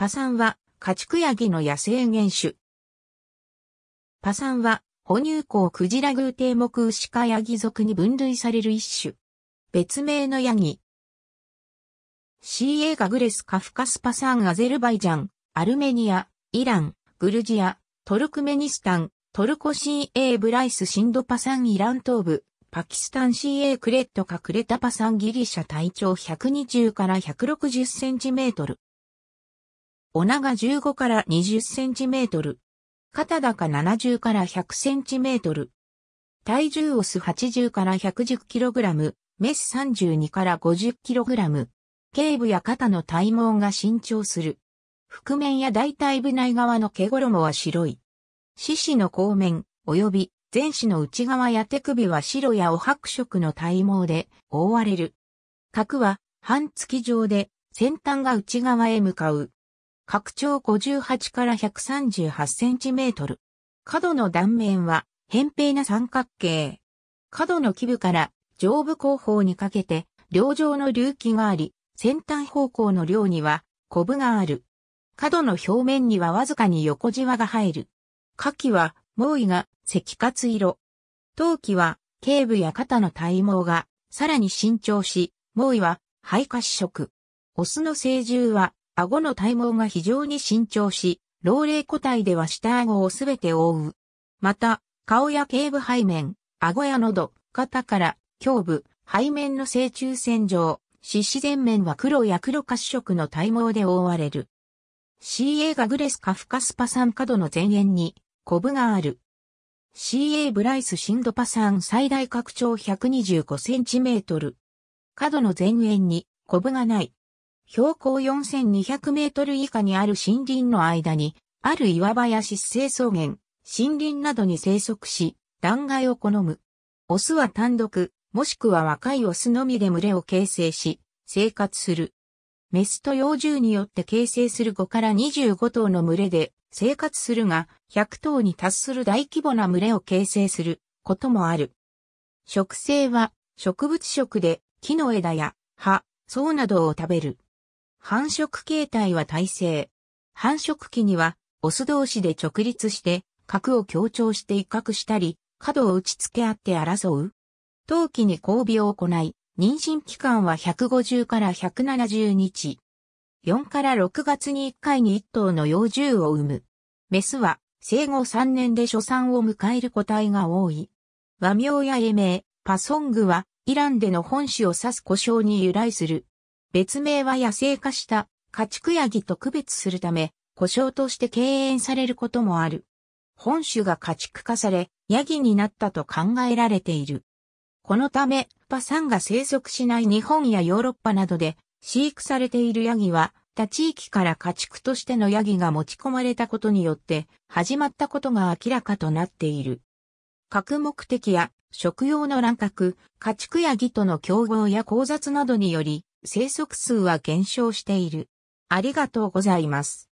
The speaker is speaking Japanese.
パサンは、家畜ヤギの野生原種。パサンは、哺乳綱クジラ偶蹄目牛科ヤギ属に分類される一種。別名のヤギ。CA ガグレスカフカスパサンアゼルバイジャン、アルメニア、イラン、グルジア、トルクメニスタン、トルコ CA ブライスシンドパサンイラン東部、パキスタン CA クレットかクレタパサンギリシャ体長120から160センチメートル。お長15から20センチメートル。肩高70から100センチメートル。体重オス80から110キログラム、メス32から50キログラム。頸部や肩の体毛が伸長する。腹面や大腿部内側の毛衣は白い。四肢の後面、及び前肢の内側や手首は白やお白色の体毛で覆われる。角は半月状で先端が内側へ向かう。拡張58から138センチメートル。角の断面は、扁平な三角形。角の基部から上部後方にかけて、両上の隆起があり、先端方向の両には、コブがある。角の表面にはわずかに横じわが入る。下記は、猛威が赤活色。頭記は、頸部や肩の体毛が、さらに伸長し、猛威は、肺褐色。オスの成獣は、顎の体毛が非常に伸長し、老齢個体では下顎をすべて覆う。また、顔や頸部背面、顎や喉、肩から胸部、背面の正中線上、四肢前面は黒や黒褐色の体毛で覆われる。CA ガグレスカフカスパサン角の前縁に、コブがある。CA ブライスシンドパサン最大拡張 125cm。角の前縁に、コブがない。標高4200メートル以下にある森林の間に、ある岩場や湿生草原、森林などに生息し、断崖を好む。オスは単独、もしくは若いオスのみで群れを形成し、生活する。メスと幼獣によって形成する5から25頭の群れで生活するが、100頭に達する大規模な群れを形成することもある。植生は植物食で木の枝や葉、草などを食べる。繁殖形態は耐性。繁殖期には、オス同士で直立して、核を強調して威嚇したり、角を打ち付け合って争う。冬季に交尾を行い、妊娠期間は150から170日。4から6月に1回に1頭の幼獣を産む。メスは生後3年で初産を迎える個体が多い。和名や英名、パソングはイランでの本種を指す故障に由来する。別名は野生化した家畜ヤギと区別するため、故障として敬遠されることもある。本種が家畜化され、ヤギになったと考えられている。このため、パサンが生息しない日本やヨーロッパなどで飼育されているヤギは、他地域から家畜としてのヤギが持ち込まれたことによって始まったことが明らかとなっている。各目的や食用の乱獲、家畜ヤギとの競合や交雑などにより、生息数は減少している。ありがとうございます。